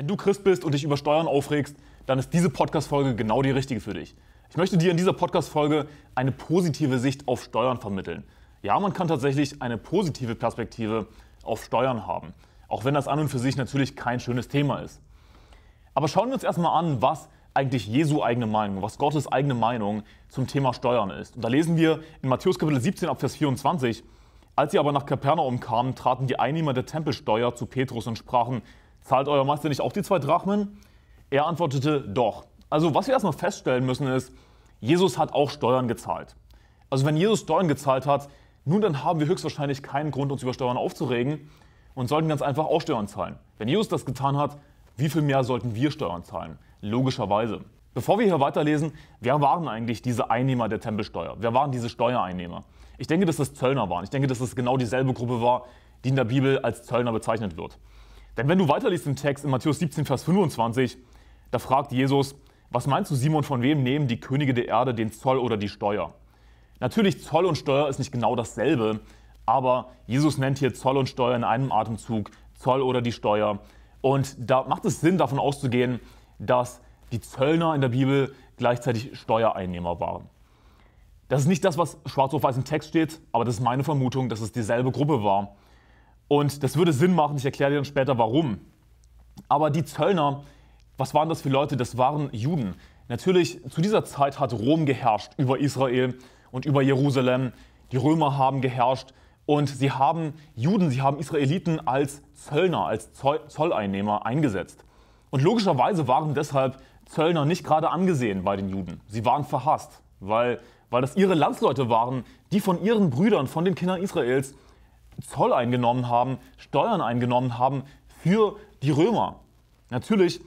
Wenn du Christ bist und dich über Steuern aufregst, dann ist diese Podcast-Folge genau die richtige für dich. Ich möchte dir in dieser Podcast-Folge eine positive Sicht auf Steuern vermitteln. Ja, man kann tatsächlich eine positive Perspektive auf Steuern haben, auch wenn das an und für sich natürlich kein schönes Thema ist. Aber schauen wir uns erstmal an, was eigentlich Jesu eigene Meinung, was Gottes eigene Meinung zum Thema Steuern ist. Und da lesen wir in Matthäus Kapitel 17 ab Vers 24, als sie aber nach Kapernaum kamen, traten die Einnehmer der Tempelsteuer zu Petrus und sprachen, Zahlt euer Meister nicht auch die zwei Drachmen? Er antwortete, doch. Also was wir erstmal feststellen müssen ist, Jesus hat auch Steuern gezahlt. Also wenn Jesus Steuern gezahlt hat, nun dann haben wir höchstwahrscheinlich keinen Grund, uns über Steuern aufzuregen und sollten ganz einfach auch Steuern zahlen. Wenn Jesus das getan hat, wie viel mehr sollten wir Steuern zahlen? Logischerweise. Bevor wir hier weiterlesen, wer waren eigentlich diese Einnehmer der Tempelsteuer? Wer waren diese Steuereinnehmer? Ich denke, dass das Zöllner waren. Ich denke, dass das genau dieselbe Gruppe war, die in der Bibel als Zöllner bezeichnet wird. Denn wenn du weiterliest im Text in Matthäus 17, Vers 25, da fragt Jesus, was meinst du, Simon, von wem nehmen die Könige der Erde den Zoll oder die Steuer? Natürlich, Zoll und Steuer ist nicht genau dasselbe, aber Jesus nennt hier Zoll und Steuer in einem Atemzug, Zoll oder die Steuer. Und da macht es Sinn, davon auszugehen, dass die Zöllner in der Bibel gleichzeitig Steuereinnehmer waren. Das ist nicht das, was schwarz auf weiß im Text steht, aber das ist meine Vermutung, dass es dieselbe Gruppe war. Und das würde Sinn machen, ich erkläre dir dann später warum. Aber die Zöllner, was waren das für Leute? Das waren Juden. Natürlich, zu dieser Zeit hat Rom geherrscht über Israel und über Jerusalem. Die Römer haben geherrscht und sie haben Juden, sie haben Israeliten als Zöllner, als Zolleinnehmer eingesetzt. Und logischerweise waren deshalb Zöllner nicht gerade angesehen bei den Juden. Sie waren verhasst, weil, weil das ihre Landsleute waren, die von ihren Brüdern, von den Kindern Israels Zoll eingenommen haben, Steuern eingenommen haben für die Römer. Natürlich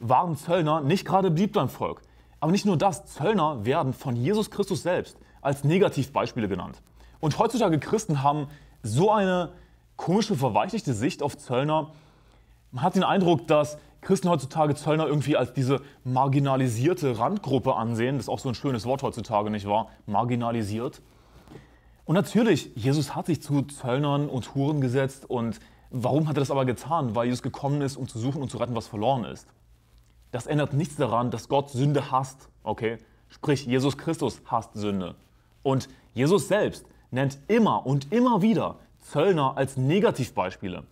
waren Zöllner nicht gerade beliebt beim Volk. Aber nicht nur das, Zöllner werden von Jesus Christus selbst als Negativbeispiele genannt. Und heutzutage Christen haben so eine komische, verweichlichte Sicht auf Zöllner. Man hat den Eindruck, dass Christen heutzutage Zöllner irgendwie als diese marginalisierte Randgruppe ansehen. Das ist auch so ein schönes Wort heutzutage, nicht wahr? Marginalisiert. Und natürlich, Jesus hat sich zu Zöllnern und Huren gesetzt. Und warum hat er das aber getan? Weil Jesus gekommen ist, um zu suchen und zu retten, was verloren ist. Das ändert nichts daran, dass Gott Sünde hasst. Okay? Sprich, Jesus Christus hasst Sünde. Und Jesus selbst nennt immer und immer wieder Zöllner als Negativbeispiele.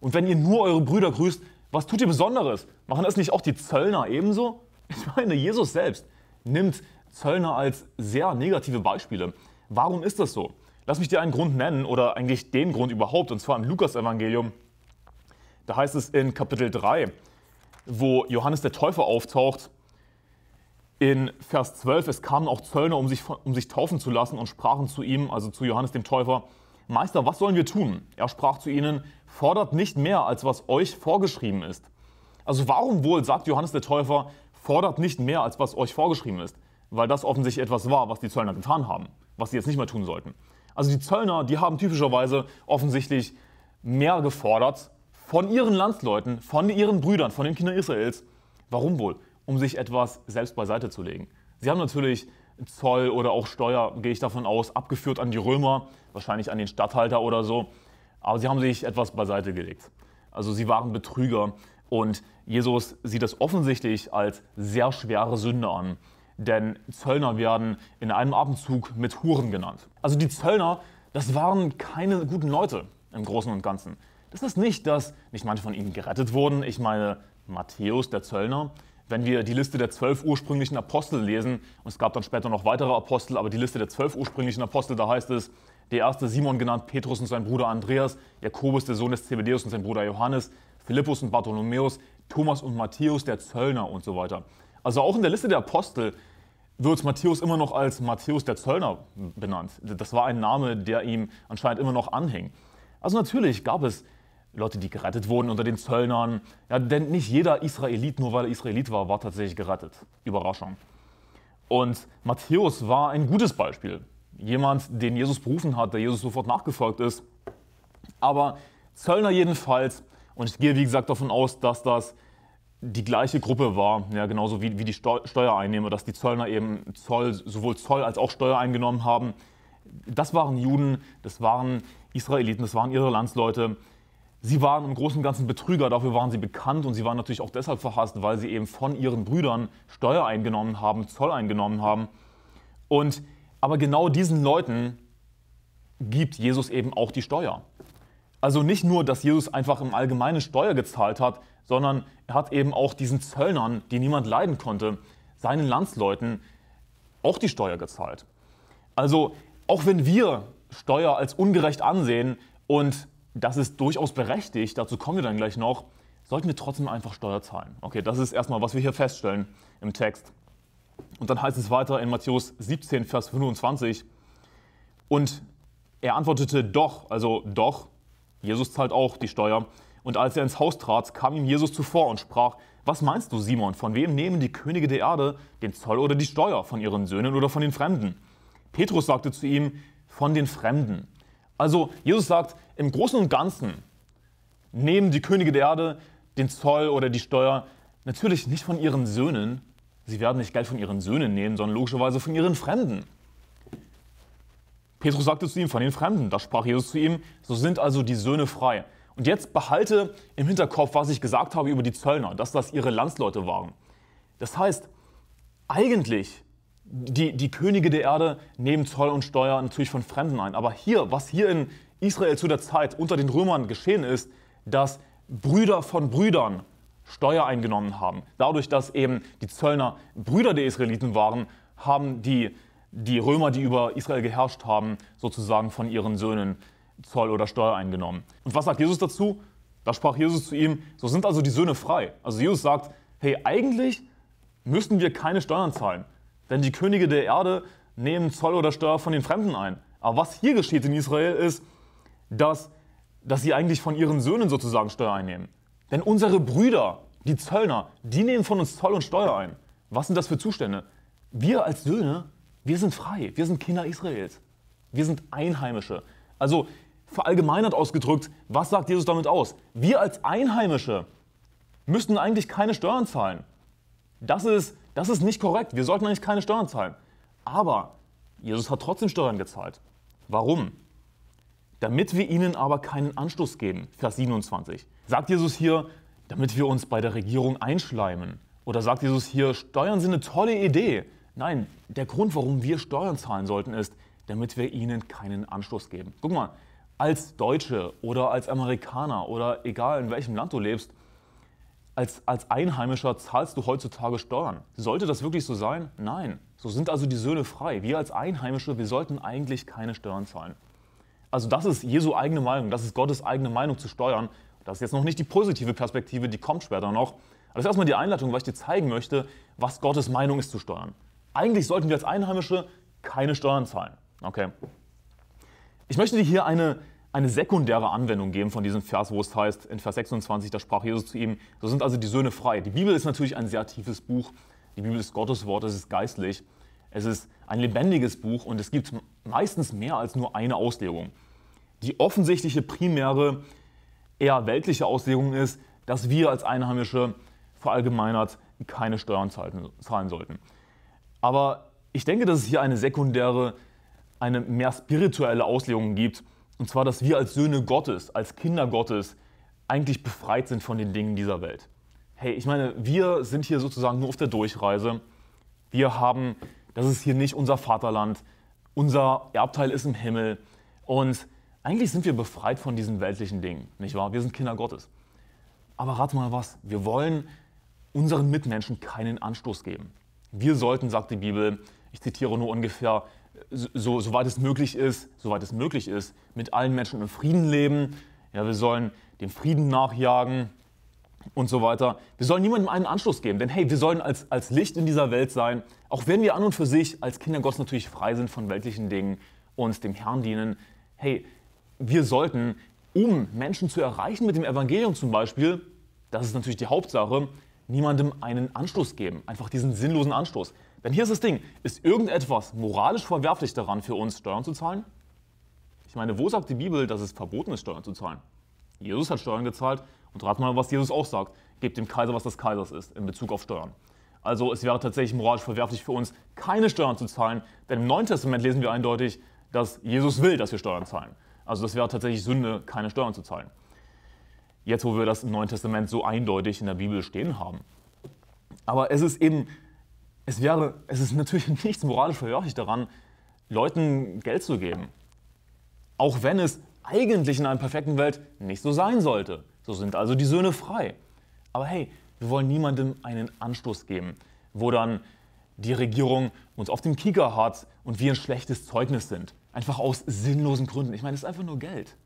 Und wenn ihr nur eure Brüder grüßt, was tut ihr Besonderes? Machen das nicht auch die Zöllner ebenso? Ich meine, Jesus selbst nimmt Zöllner als sehr negative Beispiele. Warum ist das so? Lass mich dir einen Grund nennen oder eigentlich den Grund überhaupt, und zwar im Lukas-Evangelium. Da heißt es in Kapitel 3, wo Johannes der Täufer auftaucht, in Vers 12, es kamen auch Zöllner, um sich, um sich taufen zu lassen und sprachen zu ihm, also zu Johannes dem Täufer, Meister, was sollen wir tun? Er sprach zu ihnen, fordert nicht mehr, als was euch vorgeschrieben ist. Also warum wohl sagt Johannes der Täufer, fordert nicht mehr, als was euch vorgeschrieben ist? Weil das offensichtlich etwas war, was die Zöllner getan haben was sie jetzt nicht mehr tun sollten. Also die Zöllner, die haben typischerweise offensichtlich mehr gefordert von ihren Landsleuten, von ihren Brüdern, von den Kindern Israels. Warum wohl? Um sich etwas selbst beiseite zu legen. Sie haben natürlich Zoll oder auch Steuer, gehe ich davon aus, abgeführt an die Römer, wahrscheinlich an den Statthalter oder so. Aber sie haben sich etwas beiseite gelegt. Also sie waren Betrüger und Jesus sieht das offensichtlich als sehr schwere Sünde an denn Zöllner werden in einem Abendzug mit Huren genannt. Also die Zöllner, das waren keine guten Leute im Großen und Ganzen. Das ist nicht, dass nicht manche von ihnen gerettet wurden. Ich meine, Matthäus, der Zöllner. Wenn wir die Liste der zwölf ursprünglichen Apostel lesen, und es gab dann später noch weitere Apostel, aber die Liste der zwölf ursprünglichen Apostel, da heißt es, der erste Simon genannt, Petrus und sein Bruder Andreas, Jakobus, der Sohn des Zebedeus und sein Bruder Johannes, Philippus und Bartholomäus, Thomas und Matthäus, der Zöllner und so weiter. Also auch in der Liste der Apostel wird Matthäus immer noch als Matthäus der Zöllner benannt. Das war ein Name, der ihm anscheinend immer noch anhing. Also natürlich gab es Leute, die gerettet wurden unter den Zöllnern. Ja, denn nicht jeder Israelit, nur weil er Israelit war, war tatsächlich gerettet. Überraschung. Und Matthäus war ein gutes Beispiel. Jemand, den Jesus berufen hat, der Jesus sofort nachgefolgt ist. Aber Zöllner jedenfalls. Und ich gehe, wie gesagt, davon aus, dass das die gleiche Gruppe war, ja, genauso wie, wie die Steuereinnehmer, dass die Zöllner eben Zoll, sowohl Zoll als auch Steuer eingenommen haben. Das waren Juden, das waren Israeliten, das waren ihre Landsleute. Sie waren im Großen und Ganzen Betrüger, dafür waren sie bekannt und sie waren natürlich auch deshalb verhasst, weil sie eben von ihren Brüdern Steuer eingenommen haben, Zoll eingenommen haben. Und, aber genau diesen Leuten gibt Jesus eben auch die Steuer. Also nicht nur, dass Jesus einfach im Allgemeinen Steuer gezahlt hat, sondern er hat eben auch diesen Zöllnern, die niemand leiden konnte, seinen Landsleuten auch die Steuer gezahlt. Also auch wenn wir Steuer als ungerecht ansehen und das ist durchaus berechtigt, dazu kommen wir dann gleich noch, sollten wir trotzdem einfach Steuer zahlen. Okay, das ist erstmal, was wir hier feststellen im Text. Und dann heißt es weiter in Matthäus 17, Vers 25. Und er antwortete doch, also doch, Jesus zahlt auch die Steuer. Und als er ins Haus trat, kam ihm Jesus zuvor und sprach, was meinst du, Simon, von wem nehmen die Könige der Erde den Zoll oder die Steuer, von ihren Söhnen oder von den Fremden? Petrus sagte zu ihm, von den Fremden. Also Jesus sagt, im Großen und Ganzen nehmen die Könige der Erde den Zoll oder die Steuer natürlich nicht von ihren Söhnen, sie werden nicht Geld von ihren Söhnen nehmen, sondern logischerweise von ihren Fremden. Petrus sagte zu ihm, von den Fremden. Da sprach Jesus zu ihm, so sind also die Söhne frei. Und jetzt behalte im Hinterkopf, was ich gesagt habe über die Zöllner, dass das ihre Landsleute waren. Das heißt, eigentlich, die, die Könige der Erde nehmen Zoll und Steuer natürlich von Fremden ein. Aber hier, was hier in Israel zu der Zeit unter den Römern geschehen ist, dass Brüder von Brüdern Steuer eingenommen haben. Dadurch, dass eben die Zöllner Brüder der Israeliten waren, haben die die Römer, die über Israel geherrscht haben, sozusagen von ihren Söhnen Zoll oder Steuer eingenommen. Und was sagt Jesus dazu? Da sprach Jesus zu ihm, so sind also die Söhne frei. Also Jesus sagt, hey, eigentlich müssten wir keine Steuern zahlen, denn die Könige der Erde nehmen Zoll oder Steuer von den Fremden ein. Aber was hier geschieht in Israel ist, dass, dass sie eigentlich von ihren Söhnen sozusagen Steuer einnehmen. Denn unsere Brüder, die Zöllner, die nehmen von uns Zoll und Steuer ein. Was sind das für Zustände? Wir als Söhne wir sind frei, wir sind Kinder Israels, wir sind Einheimische. Also verallgemeinert ausgedrückt, was sagt Jesus damit aus? Wir als Einheimische müssten eigentlich keine Steuern zahlen. Das ist, das ist nicht korrekt, wir sollten eigentlich keine Steuern zahlen. Aber Jesus hat trotzdem Steuern gezahlt. Warum? Damit wir ihnen aber keinen Anstoß geben, Vers 27. Sagt Jesus hier, damit wir uns bei der Regierung einschleimen? Oder sagt Jesus hier, Steuern sind eine tolle Idee, Nein, der Grund, warum wir Steuern zahlen sollten, ist, damit wir ihnen keinen Anstoß geben. Guck mal, als Deutsche oder als Amerikaner oder egal in welchem Land du lebst, als, als Einheimischer zahlst du heutzutage Steuern. Sollte das wirklich so sein? Nein. So sind also die Söhne frei. Wir als Einheimische, wir sollten eigentlich keine Steuern zahlen. Also das ist Jesu eigene Meinung, das ist Gottes eigene Meinung zu steuern. Das ist jetzt noch nicht die positive Perspektive, die kommt später noch. Aber das ist erstmal die Einleitung, weil ich dir zeigen möchte, was Gottes Meinung ist zu steuern. Eigentlich sollten wir als Einheimische keine Steuern zahlen. Okay. Ich möchte dir hier eine, eine sekundäre Anwendung geben von diesem Vers, wo es heißt, in Vers 26, da sprach Jesus zu ihm, so sind also die Söhne frei. Die Bibel ist natürlich ein sehr tiefes Buch. Die Bibel ist Gottes Wort, es ist geistlich. Es ist ein lebendiges Buch und es gibt meistens mehr als nur eine Auslegung. Die offensichtliche, primäre, eher weltliche Auslegung ist, dass wir als Einheimische verallgemeinert keine Steuern zahlen sollten. Aber ich denke, dass es hier eine sekundäre, eine mehr spirituelle Auslegung gibt. Und zwar, dass wir als Söhne Gottes, als Kinder Gottes eigentlich befreit sind von den Dingen dieser Welt. Hey, ich meine, wir sind hier sozusagen nur auf der Durchreise. Wir haben, das ist hier nicht unser Vaterland. Unser Erbteil ist im Himmel. Und eigentlich sind wir befreit von diesen weltlichen Dingen, nicht wahr? Wir sind Kinder Gottes. Aber rat mal was, wir wollen unseren Mitmenschen keinen Anstoß geben. Wir sollten, sagt die Bibel, ich zitiere nur ungefähr, so, soweit es möglich ist, soweit es möglich ist, mit allen Menschen im Frieden leben. Ja, wir sollen dem Frieden nachjagen und so weiter. Wir sollen niemandem einen Anschluss geben, denn hey, wir sollen als, als Licht in dieser Welt sein, auch wenn wir an und für sich als Kinder Gottes natürlich frei sind von weltlichen Dingen und dem Herrn dienen. Hey, wir sollten, um Menschen zu erreichen mit dem Evangelium zum Beispiel, das ist natürlich die Hauptsache, niemandem einen Anstoß geben. Einfach diesen sinnlosen Anstoß. Denn hier ist das Ding. Ist irgendetwas moralisch verwerflich daran, für uns Steuern zu zahlen? Ich meine, wo sagt die Bibel, dass es verboten ist, Steuern zu zahlen? Jesus hat Steuern gezahlt und rat mal, was Jesus auch sagt. Gebt dem Kaiser, was des Kaisers ist, in Bezug auf Steuern. Also es wäre tatsächlich moralisch verwerflich für uns, keine Steuern zu zahlen, denn im Neuen Testament lesen wir eindeutig, dass Jesus will, dass wir Steuern zahlen. Also das wäre tatsächlich Sünde, keine Steuern zu zahlen. Jetzt, wo wir das im Neuen Testament so eindeutig in der Bibel stehen haben. Aber es ist eben, es wäre, es ist natürlich nichts moralisch verwerflich daran, Leuten Geld zu geben. Auch wenn es eigentlich in einer perfekten Welt nicht so sein sollte. So sind also die Söhne frei. Aber hey, wir wollen niemandem einen Anstoß geben, wo dann die Regierung uns auf dem Kieker hat und wir ein schlechtes Zeugnis sind. Einfach aus sinnlosen Gründen. Ich meine, es ist einfach nur Geld.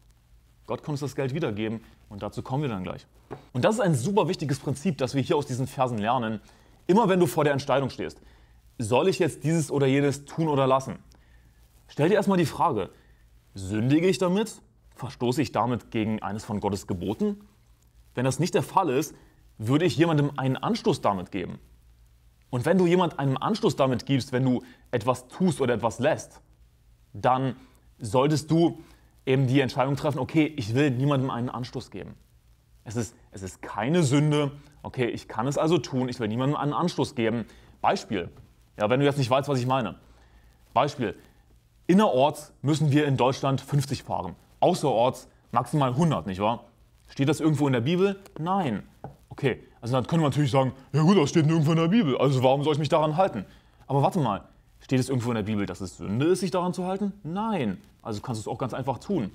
Gott kann uns das Geld wiedergeben und dazu kommen wir dann gleich. Und das ist ein super wichtiges Prinzip, das wir hier aus diesen Versen lernen. Immer wenn du vor der Entscheidung stehst, soll ich jetzt dieses oder jenes tun oder lassen? Stell dir erstmal die Frage, sündige ich damit? Verstoße ich damit gegen eines von Gottes Geboten? Wenn das nicht der Fall ist, würde ich jemandem einen Anstoß damit geben. Und wenn du jemand einen Anstoß damit gibst, wenn du etwas tust oder etwas lässt, dann solltest du eben die Entscheidung treffen, okay, ich will niemandem einen Anstoß geben. Es ist, es ist keine Sünde, okay, ich kann es also tun, ich will niemandem einen Anstoß geben. Beispiel, ja, wenn du jetzt nicht weißt, was ich meine. Beispiel, innerorts müssen wir in Deutschland 50 fahren, außerorts maximal 100, nicht wahr? Steht das irgendwo in der Bibel? Nein. Okay, also dann könnte man natürlich sagen, ja gut, das steht nirgendwo in der Bibel, also warum soll ich mich daran halten? Aber warte mal, Steht es irgendwo in der Bibel, dass es Sünde ist, sich daran zu halten? Nein. Also kannst du es auch ganz einfach tun.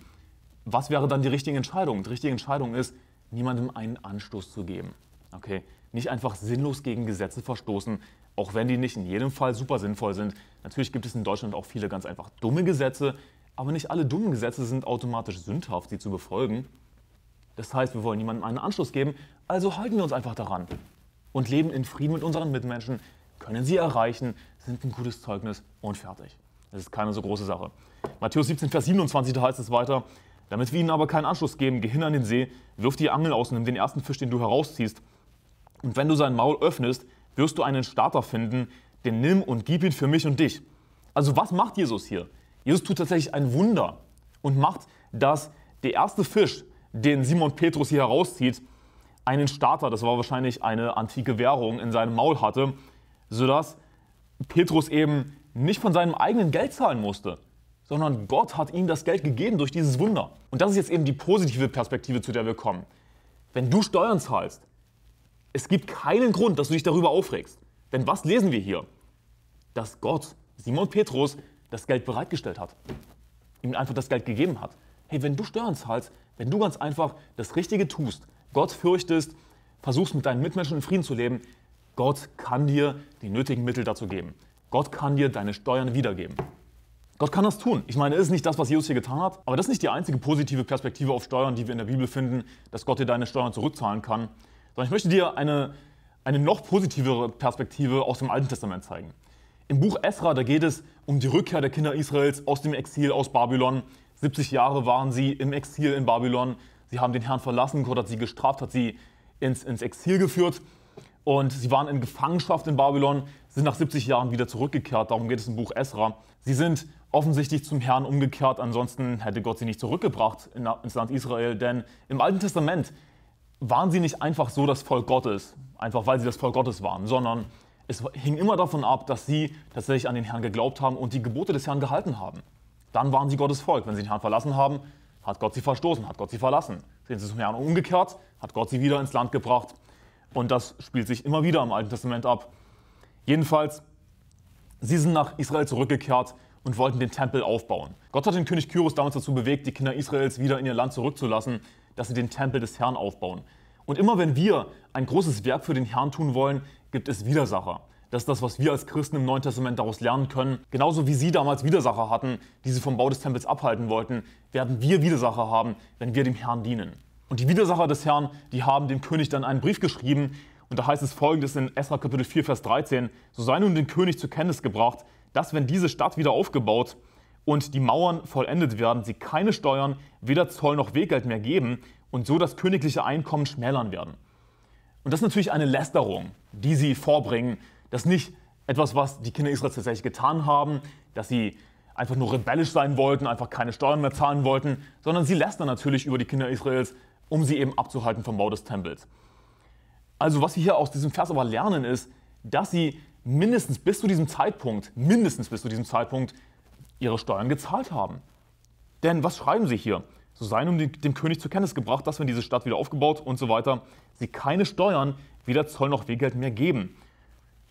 Was wäre dann die richtige Entscheidung? Die richtige Entscheidung ist, niemandem einen Anstoß zu geben. Okay? Nicht einfach sinnlos gegen Gesetze verstoßen, auch wenn die nicht in jedem Fall super sinnvoll sind. Natürlich gibt es in Deutschland auch viele ganz einfach dumme Gesetze, aber nicht alle dummen Gesetze sind automatisch sündhaft, sie zu befolgen. Das heißt, wir wollen niemandem einen Anschluss geben, also halten wir uns einfach daran und leben in Frieden mit unseren Mitmenschen, können sie erreichen, sind ein gutes Zeugnis und fertig. Das ist keine so große Sache. Matthäus 17, Vers 27, da heißt es weiter, damit wir ihnen aber keinen Anschluss geben, geh hin an den See, wirf die Angel aus und nimm den ersten Fisch, den du herausziehst. Und wenn du sein Maul öffnest, wirst du einen Starter finden, den nimm und gib ihn für mich und dich. Also was macht Jesus hier? Jesus tut tatsächlich ein Wunder und macht, dass der erste Fisch, den Simon Petrus hier herauszieht, einen Starter, das war wahrscheinlich eine antike Währung, in seinem Maul hatte, sodass Petrus eben nicht von seinem eigenen Geld zahlen musste, sondern Gott hat ihm das Geld gegeben durch dieses Wunder. Und das ist jetzt eben die positive Perspektive, zu der wir kommen. Wenn du Steuern zahlst, es gibt keinen Grund, dass du dich darüber aufregst. Denn was lesen wir hier? Dass Gott Simon Petrus das Geld bereitgestellt hat, ihm einfach das Geld gegeben hat. Hey, wenn du Steuern zahlst, wenn du ganz einfach das Richtige tust, Gott fürchtest, versuchst mit deinen Mitmenschen in Frieden zu leben, Gott kann dir die nötigen Mittel dazu geben. Gott kann dir deine Steuern wiedergeben. Gott kann das tun. Ich meine, es ist nicht das, was Jesus hier getan hat, aber das ist nicht die einzige positive Perspektive auf Steuern, die wir in der Bibel finden, dass Gott dir deine Steuern zurückzahlen kann, sondern ich möchte dir eine, eine noch positivere Perspektive aus dem Alten Testament zeigen. Im Buch Esra, da geht es um die Rückkehr der Kinder Israels aus dem Exil aus Babylon. 70 Jahre waren sie im Exil in Babylon. Sie haben den Herrn verlassen, Gott hat sie gestraft, hat sie ins, ins Exil geführt. Und sie waren in Gefangenschaft in Babylon, sind nach 70 Jahren wieder zurückgekehrt. Darum geht es im Buch Esra. Sie sind offensichtlich zum Herrn umgekehrt, ansonsten hätte Gott sie nicht zurückgebracht ins Land Israel. Denn im Alten Testament waren sie nicht einfach so das Volk Gottes, einfach weil sie das Volk Gottes waren, sondern es hing immer davon ab, dass sie tatsächlich an den Herrn geglaubt haben und die Gebote des Herrn gehalten haben. Dann waren sie Gottes Volk. Wenn sie den Herrn verlassen haben, hat Gott sie verstoßen, hat Gott sie verlassen. Sind sie zum Herrn umgekehrt, hat Gott sie wieder ins Land gebracht und das spielt sich immer wieder im Alten Testament ab. Jedenfalls, sie sind nach Israel zurückgekehrt und wollten den Tempel aufbauen. Gott hat den König Kyros damals dazu bewegt, die Kinder Israels wieder in ihr Land zurückzulassen, dass sie den Tempel des Herrn aufbauen. Und immer wenn wir ein großes Werk für den Herrn tun wollen, gibt es Widersacher. Das ist das, was wir als Christen im Neuen Testament daraus lernen können. Genauso wie sie damals Widersacher hatten, die sie vom Bau des Tempels abhalten wollten, werden wir Widersacher haben, wenn wir dem Herrn dienen. Und die Widersacher des Herrn, die haben dem König dann einen Brief geschrieben. Und da heißt es folgendes in Esra Kapitel 4, Vers 13. So sei nun dem König zur Kenntnis gebracht, dass wenn diese Stadt wieder aufgebaut und die Mauern vollendet werden, sie keine Steuern, weder Zoll noch Weggeld mehr geben und so das königliche Einkommen schmälern werden. Und das ist natürlich eine Lästerung, die sie vorbringen. Das ist nicht etwas, was die Kinder Israels tatsächlich getan haben, dass sie einfach nur rebellisch sein wollten, einfach keine Steuern mehr zahlen wollten, sondern sie lästern natürlich über die Kinder Israels, um sie eben abzuhalten vom Bau des Tempels. Also was sie hier aus diesem Vers aber lernen ist, dass sie mindestens bis zu diesem Zeitpunkt, mindestens bis zu diesem Zeitpunkt ihre Steuern gezahlt haben. Denn was schreiben sie hier? So seien um dem König zur Kenntnis gebracht, dass wenn diese Stadt wieder aufgebaut und so weiter, sie keine Steuern, weder Zoll noch Wegeld mehr geben.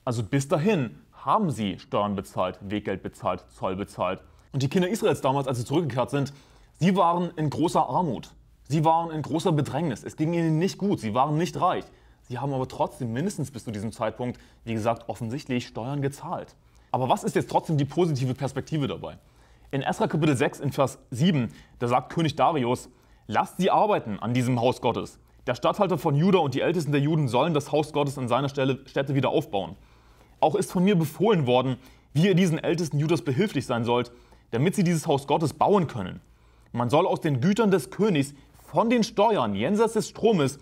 Also bis dahin haben sie Steuern bezahlt, Weggeld bezahlt, Zoll bezahlt. Und die Kinder Israels damals, als sie zurückgekehrt sind, sie waren in großer Armut. Sie waren in großer Bedrängnis. Es ging ihnen nicht gut. Sie waren nicht reich. Sie haben aber trotzdem mindestens bis zu diesem Zeitpunkt, wie gesagt, offensichtlich Steuern gezahlt. Aber was ist jetzt trotzdem die positive Perspektive dabei? In Esra Kapitel 6 in Vers 7, da sagt König Darius, lasst sie arbeiten an diesem Haus Gottes. Der Statthalter von Juda und die Ältesten der Juden sollen das Haus Gottes an seiner Stelle, Stätte wieder aufbauen. Auch ist von mir befohlen worden, wie ihr diesen Ältesten Judas behilflich sein sollt, damit sie dieses Haus Gottes bauen können. Man soll aus den Gütern des Königs von den Steuern jenseits des Stromes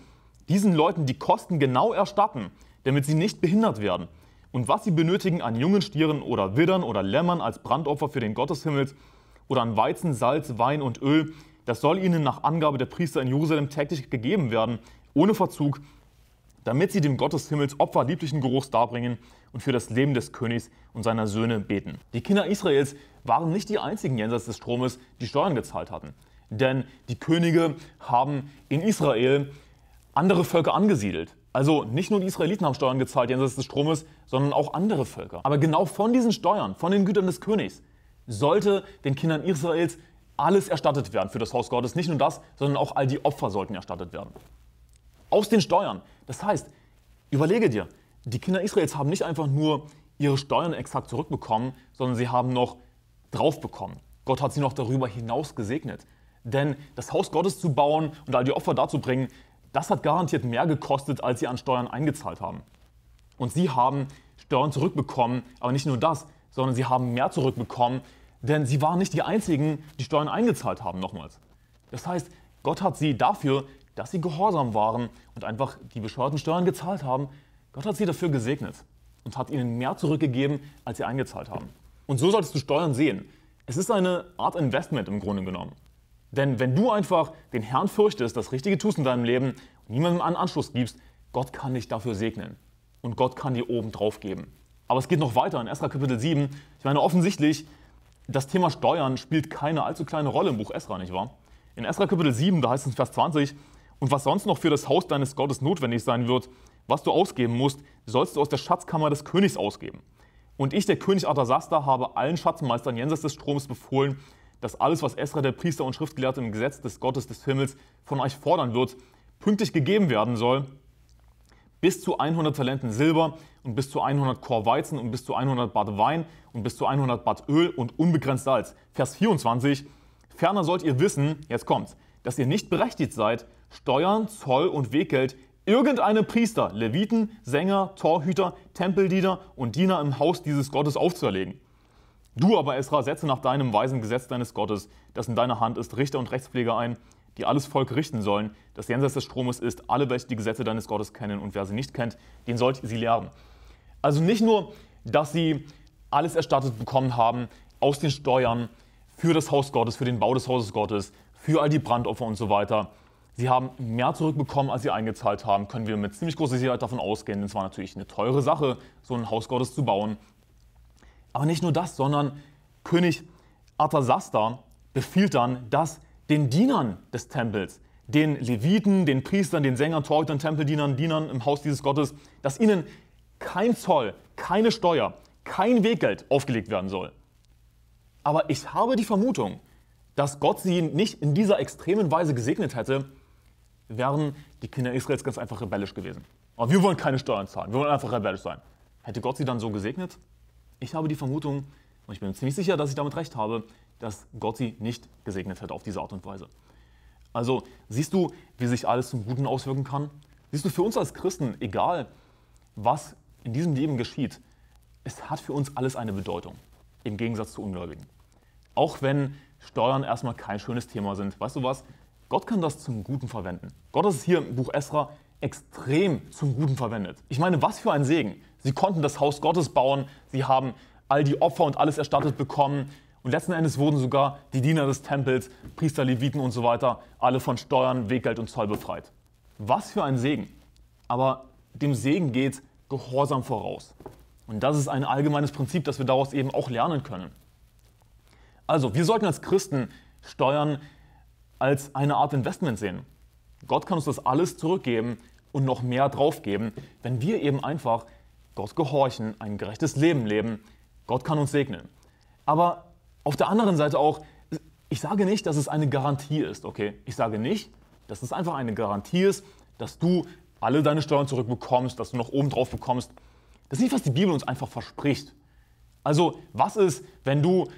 diesen Leuten die Kosten genau erstatten, damit sie nicht behindert werden. Und was sie benötigen an jungen Stieren oder Widdern oder Lämmern als Brandopfer für den Gotteshimmel oder an Weizen, Salz, Wein und Öl, das soll ihnen nach Angabe der Priester in Jerusalem täglich gegeben werden, ohne Verzug, damit sie dem Gotteshimmel Opfer lieblichen Geruchs darbringen und für das Leben des Königs und seiner Söhne beten. Die Kinder Israels waren nicht die einzigen jenseits des Stromes, die Steuern gezahlt hatten. Denn die Könige haben in Israel andere Völker angesiedelt. Also nicht nur die Israeliten haben Steuern gezahlt jenseits des Stromes, sondern auch andere Völker. Aber genau von diesen Steuern, von den Gütern des Königs, sollte den Kindern Israels alles erstattet werden für das Haus Gottes. Nicht nur das, sondern auch all die Opfer sollten erstattet werden. Aus den Steuern. Das heißt, überlege dir, die Kinder Israels haben nicht einfach nur ihre Steuern exakt zurückbekommen, sondern sie haben noch draufbekommen. Gott hat sie noch darüber hinaus gesegnet. Denn das Haus Gottes zu bauen und all die Opfer darzubringen, das hat garantiert mehr gekostet, als sie an Steuern eingezahlt haben. Und sie haben Steuern zurückbekommen, aber nicht nur das, sondern sie haben mehr zurückbekommen, denn sie waren nicht die Einzigen, die Steuern eingezahlt haben, nochmals. Das heißt, Gott hat sie dafür, dass sie gehorsam waren und einfach die bescheuerten Steuern gezahlt haben, Gott hat sie dafür gesegnet und hat ihnen mehr zurückgegeben, als sie eingezahlt haben. Und so solltest du Steuern sehen. Es ist eine Art Investment im Grunde genommen. Denn wenn du einfach den Herrn fürchtest, das Richtige tust in deinem Leben, und niemandem einen Anschluss gibst, Gott kann dich dafür segnen. Und Gott kann dir oben drauf geben. Aber es geht noch weiter in 1. Kapitel 7. Ich meine, offensichtlich, das Thema Steuern spielt keine allzu kleine Rolle im Buch Esra, nicht wahr? In Esra Kapitel 7, da heißt es in Vers 20, und was sonst noch für das Haus deines Gottes notwendig sein wird, was du ausgeben musst, sollst du aus der Schatzkammer des Königs ausgeben. Und ich, der König Artasaster, habe allen Schatzmeistern jenseits des Stroms befohlen, dass alles, was Esra, der Priester und Schriftgelehrte im Gesetz des Gottes des Himmels von euch fordern wird, pünktlich gegeben werden soll, bis zu 100 Talenten Silber und bis zu 100 Kor Weizen und bis zu 100 Bad Wein und bis zu 100 Bad Öl und unbegrenzt Salz. Vers 24. Ferner sollt ihr wissen, jetzt kommt's, dass ihr nicht berechtigt seid, Steuern, Zoll und Weggeld irgendeine Priester, Leviten, Sänger, Torhüter, Tempeldiener und Diener im Haus dieses Gottes aufzuerlegen. Du aber, Esra, setze nach deinem weisen Gesetz deines Gottes, das in deiner Hand ist, Richter und Rechtspfleger ein, die alles Volk richten sollen, das jenseits des Stromes ist, alle, welche die Gesetze deines Gottes kennen und wer sie nicht kennt, den sollt sie lehren. Also nicht nur, dass sie alles erstattet bekommen haben aus den Steuern für das Haus Gottes, für den Bau des Hauses Gottes, für all die Brandopfer und so weiter. Sie haben mehr zurückbekommen, als sie eingezahlt haben, können wir mit ziemlich großer Sicherheit davon ausgehen. Denn es war natürlich eine teure Sache, so ein Haus Gottes zu bauen, aber nicht nur das, sondern König Artasasta befiehlt dann, dass den Dienern des Tempels, den Leviten, den Priestern, den Sängern, Torhütern, Tempeldienern, Dienern im Haus dieses Gottes, dass ihnen kein Zoll, keine Steuer, kein Weggeld aufgelegt werden soll. Aber ich habe die Vermutung, dass Gott sie nicht in dieser extremen Weise gesegnet hätte, wären die Kinder Israels ganz einfach rebellisch gewesen. Aber wir wollen keine Steuern zahlen, wir wollen einfach rebellisch sein. Hätte Gott sie dann so gesegnet? Ich habe die Vermutung, und ich bin ziemlich sicher, dass ich damit recht habe, dass Gott sie nicht gesegnet hätte auf diese Art und Weise. Also siehst du, wie sich alles zum Guten auswirken kann? Siehst du, für uns als Christen, egal was in diesem Leben geschieht, es hat für uns alles eine Bedeutung, im Gegensatz zu Ungläubigen. Auch wenn Steuern erstmal kein schönes Thema sind, weißt du was? Gott kann das zum Guten verwenden. Gott ist hier im Buch Esra extrem zum Guten verwendet. Ich meine, was für ein Segen. Sie konnten das Haus Gottes bauen, sie haben all die Opfer und alles erstattet bekommen. Und letzten Endes wurden sogar die Diener des Tempels, Priester, Leviten und so weiter, alle von Steuern, Weggeld und Zoll befreit. Was für ein Segen. Aber dem Segen geht Gehorsam voraus. Und das ist ein allgemeines Prinzip, das wir daraus eben auch lernen können. Also, wir sollten als Christen Steuern als eine Art Investment sehen. Gott kann uns das alles zurückgeben und noch mehr draufgeben, wenn wir eben einfach Gott gehorchen, ein gerechtes Leben leben. Gott kann uns segnen. Aber auf der anderen Seite auch, ich sage nicht, dass es eine Garantie ist, okay? Ich sage nicht, dass es einfach eine Garantie ist, dass du alle deine Steuern zurückbekommst, dass du noch oben drauf bekommst. Das ist nicht, was die Bibel uns einfach verspricht. Also, was ist, wenn du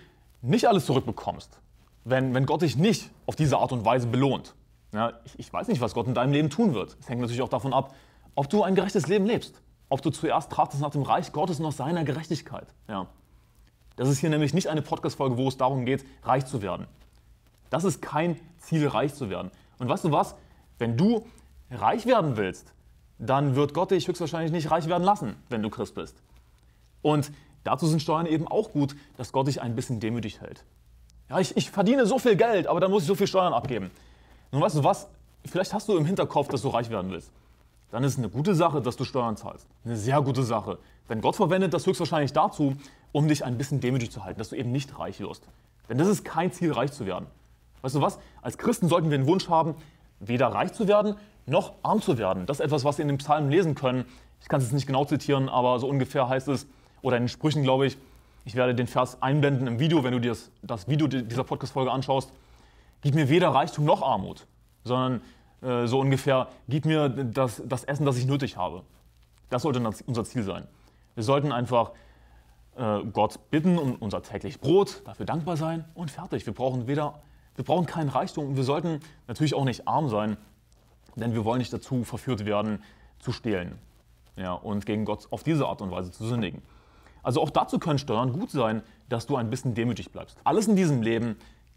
nicht alles zurückbekommst? Wenn, wenn Gott dich nicht auf diese Art und Weise belohnt? Ja, ich, ich weiß nicht, was Gott in deinem Leben tun wird. Es hängt natürlich auch davon ab, ob du ein gerechtes Leben lebst ob du zuerst trachtest nach dem Reich Gottes und nach seiner Gerechtigkeit. Ja. Das ist hier nämlich nicht eine Podcast-Folge, wo es darum geht, reich zu werden. Das ist kein Ziel, reich zu werden. Und weißt du was? Wenn du reich werden willst, dann wird Gott dich höchstwahrscheinlich nicht reich werden lassen, wenn du Christ bist. Und dazu sind Steuern eben auch gut, dass Gott dich ein bisschen demütig hält. Ja, ich, ich verdiene so viel Geld, aber dann muss ich so viel Steuern abgeben. Nun weißt du was? Vielleicht hast du im Hinterkopf, dass du reich werden willst dann ist es eine gute Sache, dass du Steuern zahlst. Eine sehr gute Sache. Denn Gott verwendet das höchstwahrscheinlich dazu, um dich ein bisschen demütig zu halten, dass du eben nicht reich wirst. Denn das ist kein Ziel, reich zu werden. Weißt du was? Als Christen sollten wir den Wunsch haben, weder reich zu werden, noch arm zu werden. Das ist etwas, was wir in den Psalmen lesen können. Ich kann es jetzt nicht genau zitieren, aber so ungefähr heißt es, oder in den Sprüchen, glaube ich, ich werde den Vers einblenden im Video, wenn du dir das, das Video dieser Podcast-Folge anschaust. Gib mir weder Reichtum noch Armut, sondern äh, so ungefähr, gib mir das, das Essen, das ich nötig habe. Das sollte unser Ziel sein. Wir sollten einfach äh, Gott bitten um unser täglich Brot, dafür dankbar sein und fertig. Wir brauchen weder, wir brauchen keinen Reichtum und wir sollten natürlich auch nicht arm sein, denn wir wollen nicht dazu verführt werden, zu stehlen ja, und gegen Gott auf diese Art und Weise zu sündigen. Also auch dazu können Steuern gut sein, dass du ein bisschen demütig bleibst. Alles in diesem Leben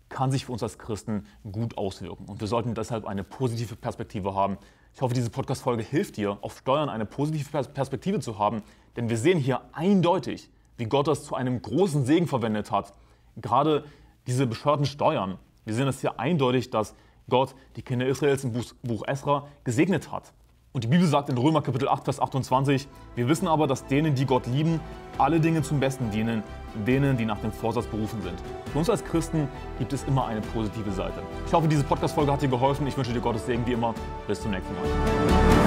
kann sich für uns als Christen gut auswirken. Und wir sollten deshalb eine positive Perspektive haben. Ich hoffe, diese Podcast-Folge hilft dir, auf Steuern eine positive Perspektive zu haben, denn wir sehen hier eindeutig, wie Gott das zu einem großen Segen verwendet hat. Gerade diese bescheuerten Steuern. Wir sehen es hier eindeutig, dass Gott die Kinder Israels im Buch Esra gesegnet hat. Und die Bibel sagt in Römer Kapitel 8, Vers 28, wir wissen aber, dass denen, die Gott lieben, alle Dinge zum Besten dienen, denen, die nach dem Vorsatz berufen sind. Für uns als Christen gibt es immer eine positive Seite. Ich hoffe, diese Podcast-Folge hat dir geholfen. Ich wünsche dir Gottes Segen wie immer. Bis zum nächsten Mal.